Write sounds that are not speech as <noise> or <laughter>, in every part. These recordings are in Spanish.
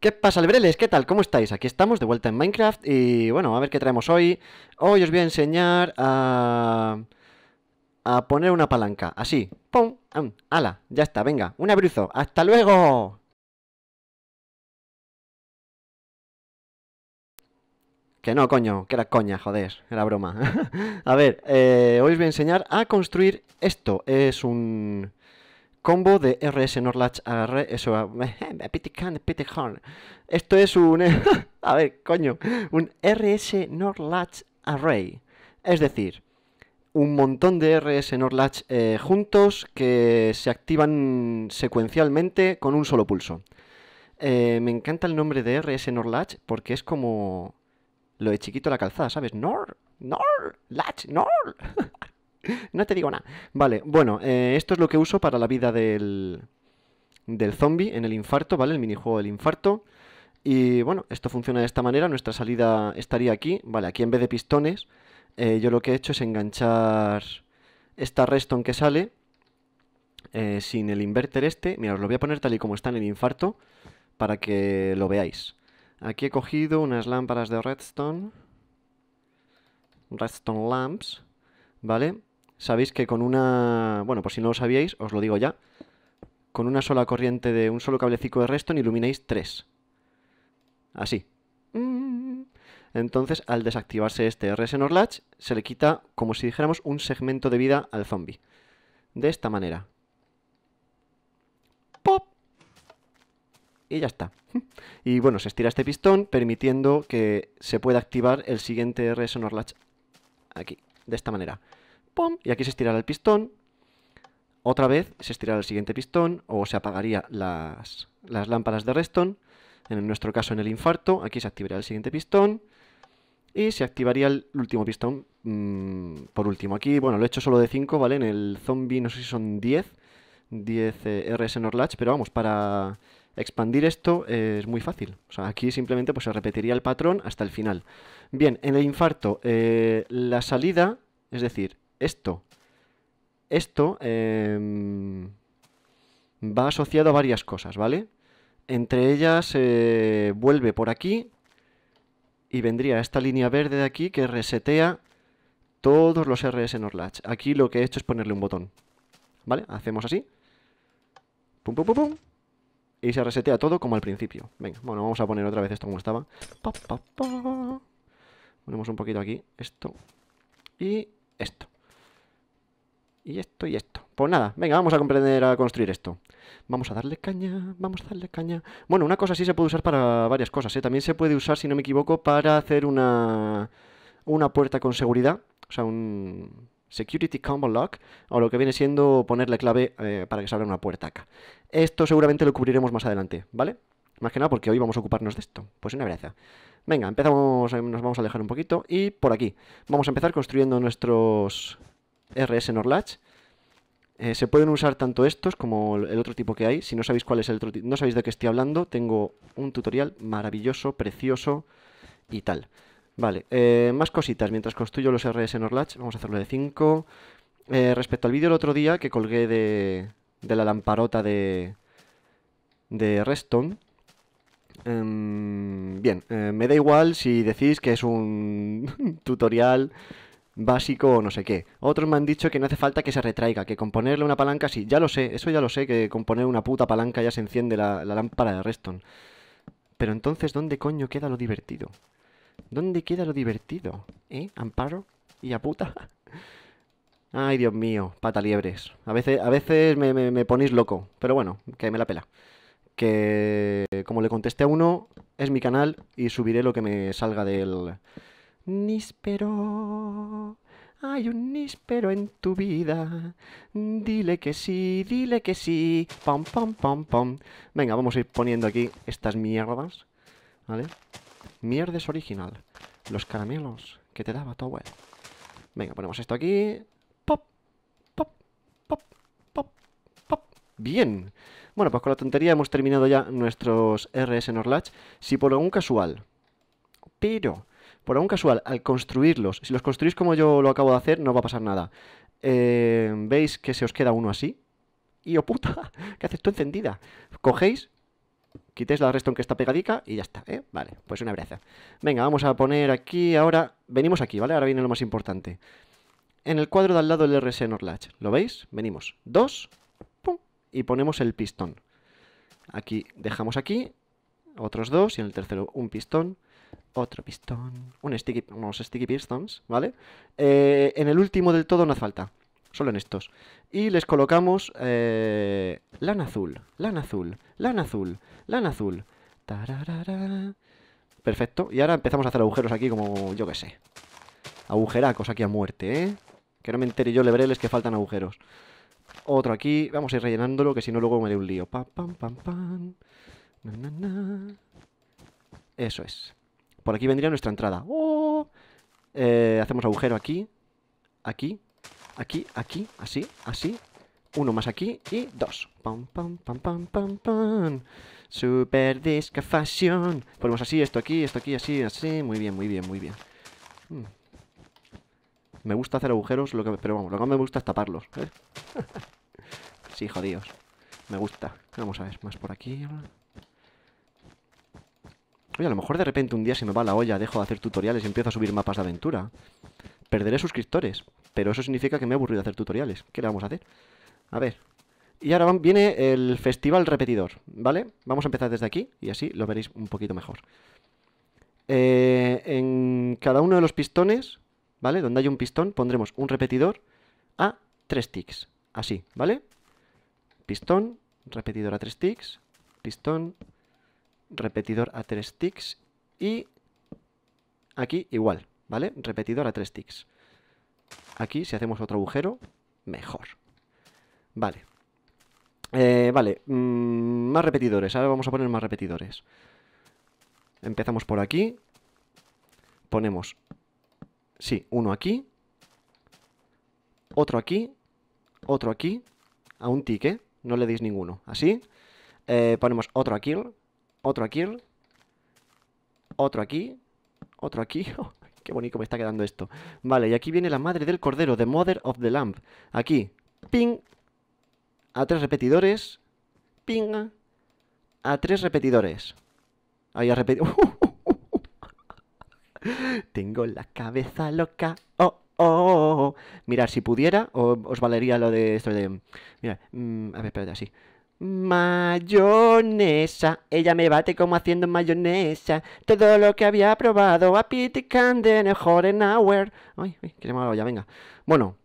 ¿Qué pasa, Lebreles? ¿Qué tal? ¿Cómo estáis? Aquí estamos de vuelta en Minecraft y bueno, a ver qué traemos hoy. Hoy os voy a enseñar a... a poner una palanca, así. ¡Pum! ¡Am! Ya está, venga, un abruzo. ¡Hasta luego! Que no, coño, que era coña, joder, era broma. <laughs> a ver, eh, hoy os voy a enseñar a construir esto. Es un combo de RS Norlatch eso <laughs> Esto es un. <laughs> a ver, coño. Un RS latch Array. Es decir, un montón de RS Norlatch eh, juntos que se activan secuencialmente con un solo pulso. Eh, me encanta el nombre de RS Norlatch porque es como lo de chiquito la calzada, ¿sabes? Nor, Nor, Latch, <laughs> Nor. <laughs> no te digo nada. Vale, bueno, eh, esto es lo que uso para la vida del, zombie en el infarto, ¿vale? El minijuego del infarto. Y bueno, esto funciona de esta manera, nuestra salida estaría aquí, vale, aquí en vez de pistones, eh, yo lo que he hecho es enganchar esta redstone que sale eh, sin el inverter este, mira, os lo voy a poner tal y como está en el infarto para que lo veáis. Aquí he cogido unas lámparas de redstone, redstone lamps, ¿vale? sabéis que con una, bueno, por si no lo sabíais, os lo digo ya, con una sola corriente de un solo cablecito de Reston ilumináis tres. Así. Entonces, al desactivarse este Resenor Latch, se le quita, como si dijéramos, un segmento de vida al zombie. De esta manera. ¡Pop! Y ya está. Y bueno, se estira este pistón, permitiendo que se pueda activar el siguiente RS Latch. Aquí, de esta manera. Y aquí se estirará el pistón. Otra vez se estirará el siguiente pistón o se apagaría las, lámparas de Reston. En nuestro caso, en el infarto, aquí se activará el siguiente pistón y se activaría el último pistón mm, por último. Aquí, bueno, lo he hecho solo de 5, ¿vale? En el zombie no sé si son 10, 10 eh, RS Norlatch, pero vamos, para expandir esto es muy fácil. O sea, aquí simplemente pues, se repetiría el patrón hasta el final. Bien, en el infarto, eh, la salida, es decir, esto. Esto em, va asociado a varias cosas, ¿vale? Entre ellas se eh, vuelve por aquí y vendría esta línea verde de aquí que resetea todos los RS Orlatch. Aquí lo que he hecho es ponerle un botón. ¿Vale? Hacemos así. Pum, pum, pum, pum. Y se resetea todo como al principio. Venga, bueno, vamos a poner otra vez esto como estaba. Ponemos un poquito aquí, esto y esto y esto y esto. Pues nada, venga, vamos a comprender a construir esto. Vamos a darle caña, vamos a darle caña. Bueno, una cosa sí se puede usar para varias cosas, ¿eh? También se puede usar, si no me equivoco, para hacer una, una puerta con seguridad. O sea, un security combo lock, o lo que viene siendo ponerle clave eh, para que se abra una puerta acá. Esto seguramente lo cubriremos más adelante, ¿vale? Más que nada porque hoy vamos a ocuparnos de esto. Pues una gracia. Venga, empezamos, eh, nos vamos a alejar un poquito y por aquí. Vamos a empezar construyendo nuestros RS Norlatch. Eh, se pueden usar tanto estos como el otro tipo que hay. Si no sabéis cuál es el otro no sabéis de qué estoy hablando, tengo un tutorial maravilloso, precioso y tal. Vale, eh, más cositas. Mientras construyo los RS Norlatch, vamos a hacerlo de 5. Eh, respecto al vídeo del otro día que colgué de, la lamparota de, de Redstone, em, bien, me da igual si decís que es un <laughs> tutorial básico o no sé qué. Otros me han dicho que no hace falta que se retraiga, que con ponerle una palanca sí, ya lo sé, eso ya lo sé, que con poner una puta palanca ya se enciende la, lámpara de Reston. Pero entonces, ¿dónde coño queda lo divertido? ¿Dónde queda lo divertido? ¿Eh? ¿Amparo? ¿Y a puta? <laughs> Ay, Dios mío, pata liebres. A veces, a veces me, ponéis loco, pero bueno, que me la pela. Que como le contesté a uno, es mi canal y subiré lo que me salga del... Nispero hay un níspero en tu vida. Dile que sí, dile que sí. pom, pom, pom, pom. Venga, vamos a ir poniendo aquí estas mierdas. ¿Vale? Mierdes original. Los caramelos que te daba tu abuela. Venga, ponemos esto aquí. Pop, pop, pop, pop, pop. Bien. Bueno, pues con la tontería hemos terminado ya nuestros RS Norlach. Si por algún casual... Pero por algún casual, al construirlos, si los construís como yo lo acabo de hacer, no va a pasar nada. Eh, veis que se os queda uno así. Y oh puta, <laughs> ¿qué haces tú encendida? Cogéis, quitéis la redstone que está pegadica y ya está, ¿eh? Vale, pues una breza Venga, vamos a poner aquí ahora... Venimos aquí, ¿vale? Ahora viene lo más importante. En el cuadro de al lado el RS Norlach ¿lo veis? Venimos, dos, pum, y ponemos el pistón. Aquí, dejamos aquí, otros dos, y en el tercero un pistón otro pistón, un sticky, unos sticky pistons, ¿vale? Eh, en el último del todo no hace falta, solo en estos. Y les colocamos eh, lana azul, lana azul, lana azul, lana azul. Perfecto, y ahora empezamos a hacer agujeros aquí como, yo que sé. Agujeracos aquí a muerte, ¿eh? Que no me entere yo, lebreles, que faltan agujeros. Otro aquí, vamos a ir rellenándolo, que si no luego me haré un lío. Pam, pam, pam, pam. Eso es. Por aquí vendría nuestra entrada. ¡Oh! Eh, hacemos agujero aquí, aquí, aquí, aquí, así, así. Uno más aquí y dos. Pam, pam, pam, pam, pam, pam. Super disca fashion. Ponemos así, esto aquí, esto aquí, así, así. Muy bien, muy bien, muy bien. Hmm. Me gusta hacer agujeros, lo que, pero vamos, lo que no me gusta es taparlos. ¿eh? <laughs> sí, jodidos. Me gusta. Vamos a ver, más por aquí a lo mejor de repente un día se me va la olla, dejo de hacer tutoriales y empiezo a subir mapas de aventura. Perderé suscriptores, pero eso significa que me he aburrido de hacer tutoriales. ¿Qué le vamos a hacer? A ver. Y ahora viene el festival repetidor, ¿vale? Vamos a empezar desde aquí y así lo veréis un poquito mejor. Eh, en cada uno de los pistones, ¿vale? Donde hay un pistón pondremos un repetidor a tres ticks, así, ¿vale? Pistón, repetidor a tres ticks, pistón, repetidor a tres ticks y aquí igual, ¿vale? Repetidor a tres ticks. Aquí, si hacemos otro agujero, mejor. Vale. Eh, vale, mm, más repetidores. Ahora vamos a poner más repetidores. Empezamos por aquí. Ponemos, sí, uno aquí. Otro aquí. Otro aquí. A un tick, ¿eh? No le deis ninguno. Así. Eh, ponemos otro aquí. Otro aquí. Otro aquí. Otro aquí. <laughs> Oh, qué bonito me está quedando esto. Vale, y aquí viene la madre del cordero, the mother of the lamb. Aquí. Ping. A tres repetidores. Ping. A tres repetidores. Ahí ha repetido, <laughs> uh, uh, uh, Tengo la cabeza loca. Oh, oh, oh, oh si pudiera, os valería lo de esto de. Mira, mm, a ver, espérate, así. Mayonesa, ella me bate como haciendo mayonesa. Todo lo que había probado a Pity Canden, Hour Ay, ay, que ya, venga. Bueno,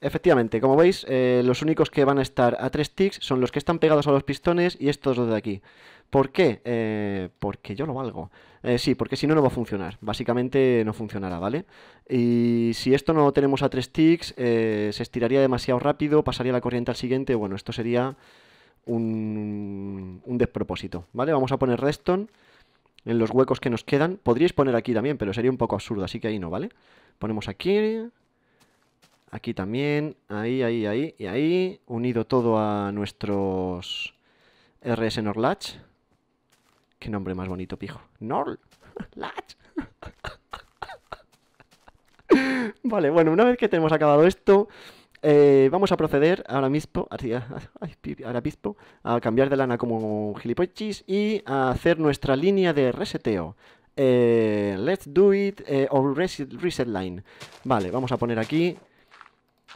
efectivamente, como veis, eh, los únicos que van a estar a tres ticks son los que están pegados a los pistones y estos dos de aquí. ¿Por qué? Eh, porque yo lo valgo. Eh, sí, porque si no, no va a funcionar. Básicamente no funcionará, ¿vale? Y si esto no lo tenemos a tres ticks, se estiraría demasiado rápido, pasaría la corriente al siguiente. Bueno, esto sería un, despropósito, ¿vale? Vamos a poner redstone en los huecos que nos quedan. Podríais poner aquí también, pero sería un poco absurdo, así que ahí no, ¿vale? Ponemos aquí, aquí también, ahí, ahí, ahí y ahí, unido todo a nuestros RS Norlatch. Qué nombre más bonito, pijo. Norlatch. <laughs> vale, bueno, una vez que tenemos acabado esto, eh, vamos a proceder ahora mismo, ahora mismo a cambiar de lana como gilipollis y a hacer nuestra línea de reseteo. Eh, let's do it eh, or reset, line. Vale, vamos a poner aquí.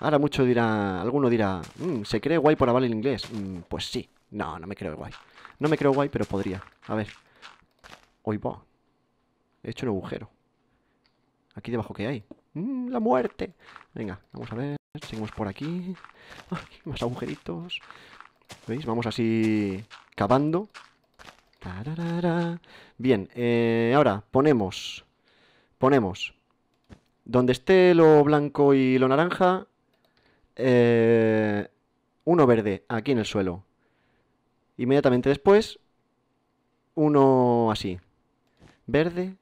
Ahora mucho dirá, alguno dirá, mm, ¿se cree guay por hablar en inglés? Mm, pues sí. No, no me creo guay. No me creo guay, pero podría. A ver. Hoy He hecho un agujero. Aquí debajo que hay. Mm, la muerte. Venga, vamos a ver. Seguimos por aquí. más agujeritos. ¿Veis? Vamos así cavando. Bien, eh, ahora ponemos. Ponemos. Donde esté lo blanco y lo naranja. Eh, uno verde, aquí en el suelo. Inmediatamente después. Uno así. Verde,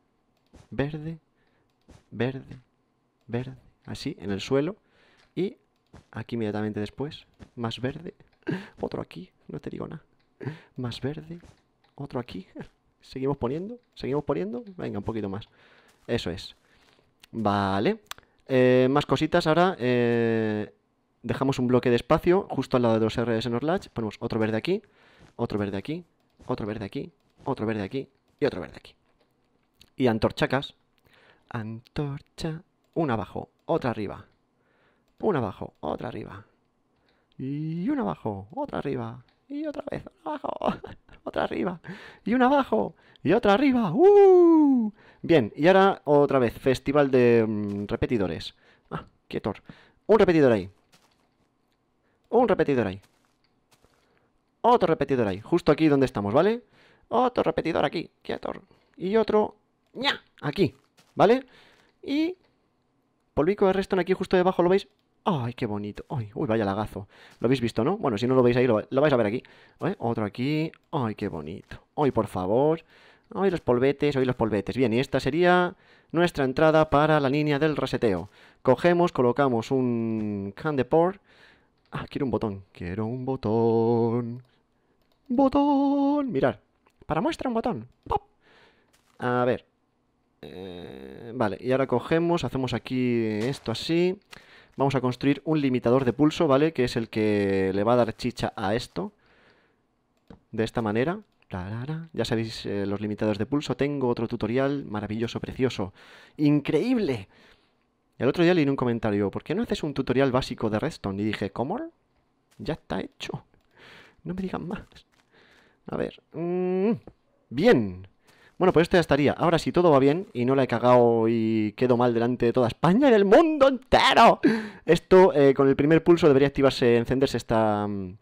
verde, verde, verde. Así, en el suelo. Aquí inmediatamente después. Más verde. Otro aquí. No te digo nada. Más verde. Otro aquí. Seguimos poniendo. Seguimos poniendo. Venga, un poquito más. Eso es. Vale. Eh, más cositas ahora. Eh, dejamos un bloque de espacio justo al lado de los RS en Orlatch. Ponemos otro verde aquí. Otro verde aquí. Otro verde aquí. Otro verde aquí. Y otro verde aquí. Y antorchacas. Antorcha. Una abajo. Otra arriba. Una abajo, otra arriba. Y una abajo, otra arriba. Y otra vez, abajo, <laughs> otra arriba. Y una abajo, y otra arriba. ¡Uh! Bien, y ahora otra vez, festival de mm, repetidores. Ah, quietor. Un repetidor ahí. Un repetidor ahí. Otro repetidor ahí, justo aquí donde estamos, ¿vale? Otro repetidor aquí, quietor. Y otro, ya Aquí, ¿vale? Y polvico de en aquí justo debajo, ¿lo veis? ¡Ay, qué bonito! ¡Ay, uy, vaya lagazo! ¿Lo habéis visto, no? Bueno, si no lo veis ahí, lo, vais a ver aquí. ¿Eh? Otro aquí. ¡Ay, qué bonito! ¡Ay, por favor! ¡Ay, los polvetes! ¡Ay, los polvetes! Bien, y esta sería nuestra entrada para la línea del reseteo. Cogemos, colocamos un can de por. Ah, quiero un botón. Quiero un botón. ¡Botón! Mirar. Para muestra un botón. ¡Pop! A ver. Eh, vale, y ahora cogemos, hacemos aquí esto así vamos a construir un limitador de pulso, ¿vale? Que es el que le va a dar chicha a esto. De esta manera. Ya sabéis eh, los limitadores de pulso. Tengo otro tutorial maravilloso, precioso. ¡Increíble! El otro día leí en un comentario, ¿por qué no haces un tutorial básico de Redstone? Y dije, ¿cómo? Ya está hecho. No me digan más. A ver. Mm, bien. Bueno, pues esto ya estaría. Ahora, si todo va bien y no la he cagado y quedo mal delante de toda España y del mundo entero, esto eh, con el primer pulso debería activarse, encenderse esta, mm,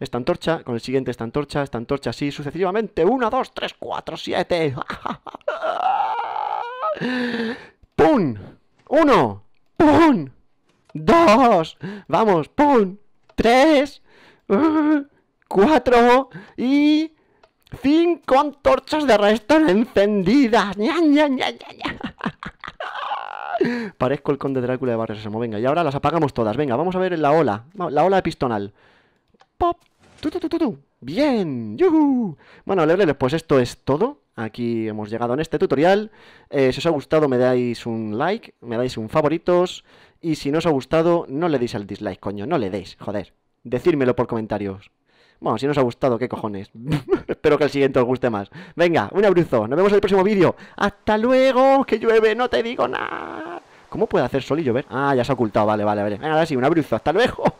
esta antorcha, con el siguiente esta antorcha, esta antorcha, así sucesivamente. 1, 2, 3, 4, 7. ¡Pum! ¡Uno! ¡Pum! ¡Dos! ¡Vamos! ¡Pum! ¡Tres! ¡Cuatro! Y... Cinco antorchas de redstone encendidas. <laughs> Parezco el conde Drácula de Barrio se Venga, y ahora las apagamos todas. Venga, vamos a ver la ola. La ola epistonal. Pop. Tu, Bien. ¡Yuhu! Bueno, Lebleles, pues esto es todo. Aquí hemos llegado en este tutorial. Eh, si os ha gustado, me dais un like, me dais un favoritos. Y si no os ha gustado, no le deis al dislike, coño. No le deis, joder. Decírmelo por comentarios. Bueno, si nos ha gustado, qué cojones. <laughs> Espero que el siguiente os guste más. Venga, un abruzo, Nos vemos en el próximo vídeo. ¡Hasta luego! ¡Que llueve! ¡No te digo nada! ¿Cómo puede hacer sol y llover? Ah, ya se ha ocultado. Vale, vale, vale. Venga, ahora sí, un bruzo. ¡Hasta luego!